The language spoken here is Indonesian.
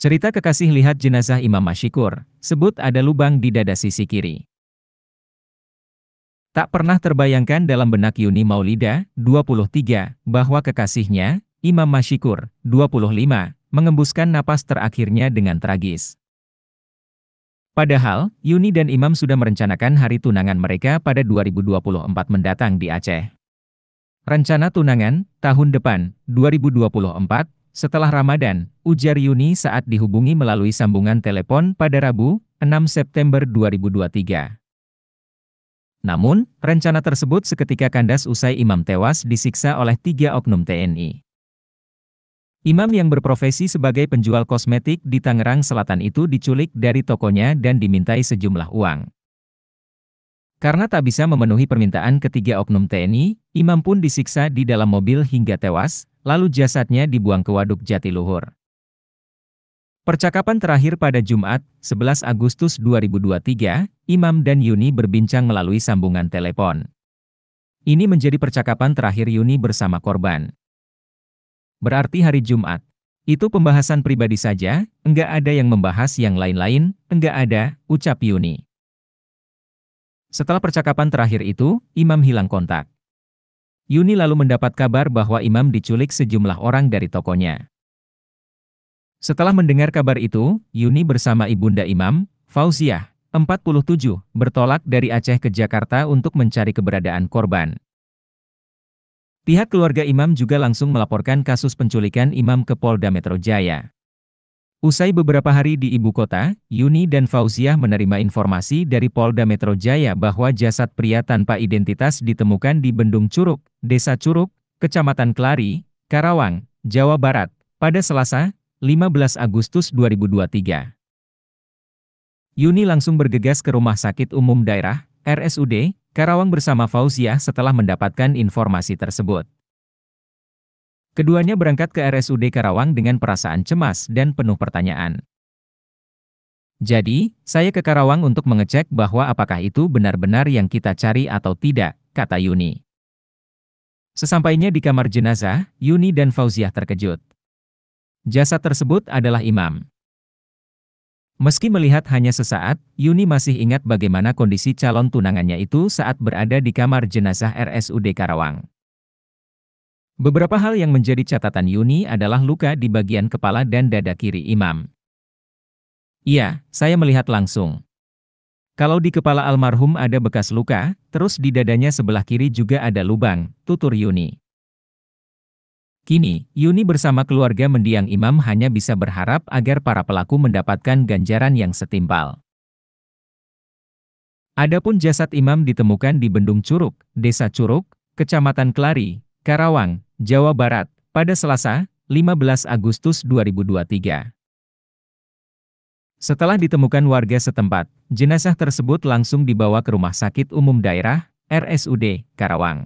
Cerita kekasih lihat jenazah Imam Masyikur, sebut ada lubang di dada sisi kiri. Tak pernah terbayangkan dalam benak Yuni Maulida, 23, bahwa kekasihnya, Imam Masyikur, 25, mengembuskan napas terakhirnya dengan tragis. Padahal, Yuni dan Imam sudah merencanakan hari tunangan mereka pada 2024 mendatang di Aceh. Rencana tunangan, tahun depan, 2024, setelah Ramadan, ujar Yuni saat dihubungi melalui sambungan telepon pada Rabu, 6 September 2023. Namun, rencana tersebut seketika kandas usai imam tewas disiksa oleh tiga oknum TNI. Imam yang berprofesi sebagai penjual kosmetik di Tangerang Selatan itu diculik dari tokonya dan dimintai sejumlah uang. Karena tak bisa memenuhi permintaan ketiga oknum TNI, Imam pun disiksa di dalam mobil hingga tewas, lalu jasadnya dibuang ke Waduk Jatiluhur. Percakapan terakhir pada Jumat, 11 Agustus 2023, Imam dan Yuni berbincang melalui sambungan telepon. Ini menjadi percakapan terakhir Yuni bersama korban. Berarti hari Jumat. Itu pembahasan pribadi saja, enggak ada yang membahas yang lain-lain, enggak ada, ucap Yuni. Setelah percakapan terakhir itu, Imam hilang kontak. Yuni lalu mendapat kabar bahwa Imam diculik sejumlah orang dari tokonya. Setelah mendengar kabar itu, Yuni bersama Ibunda Imam, Fauziah, 47, bertolak dari Aceh ke Jakarta untuk mencari keberadaan korban. Pihak keluarga Imam juga langsung melaporkan kasus penculikan Imam ke Polda Metro Jaya. Usai beberapa hari di ibu kota, Yuni dan Fauziah menerima informasi dari Polda Metro Jaya bahwa jasad pria tanpa identitas ditemukan di Bendung Curug, Desa Curug, Kecamatan Kelari, Karawang, Jawa Barat, pada Selasa, 15 Agustus 2023. Yuni langsung bergegas ke Rumah Sakit Umum Daerah, RSUD, Karawang bersama Fauziah setelah mendapatkan informasi tersebut. Keduanya berangkat ke RSUD Karawang dengan perasaan cemas dan penuh pertanyaan. Jadi, saya ke Karawang untuk mengecek bahwa apakah itu benar-benar yang kita cari atau tidak, kata Yuni. Sesampainya di kamar jenazah, Yuni dan Fauziah terkejut. Jasad tersebut adalah imam. Meski melihat hanya sesaat, Yuni masih ingat bagaimana kondisi calon tunangannya itu saat berada di kamar jenazah RSUD Karawang. Beberapa hal yang menjadi catatan Yuni adalah luka di bagian kepala dan dada kiri imam. Iya, saya melihat langsung. Kalau di kepala almarhum ada bekas luka, terus di dadanya sebelah kiri juga ada lubang, tutur Yuni. Kini, Yuni bersama keluarga mendiang imam hanya bisa berharap agar para pelaku mendapatkan ganjaran yang setimpal. Adapun jasad imam ditemukan di Bendung Curug, Desa Curug, Kecamatan Kelari, Karawang, Jawa Barat, pada Selasa, 15 Agustus 2023. Setelah ditemukan warga setempat, jenazah tersebut langsung dibawa ke Rumah Sakit Umum Daerah, RSUD, Karawang.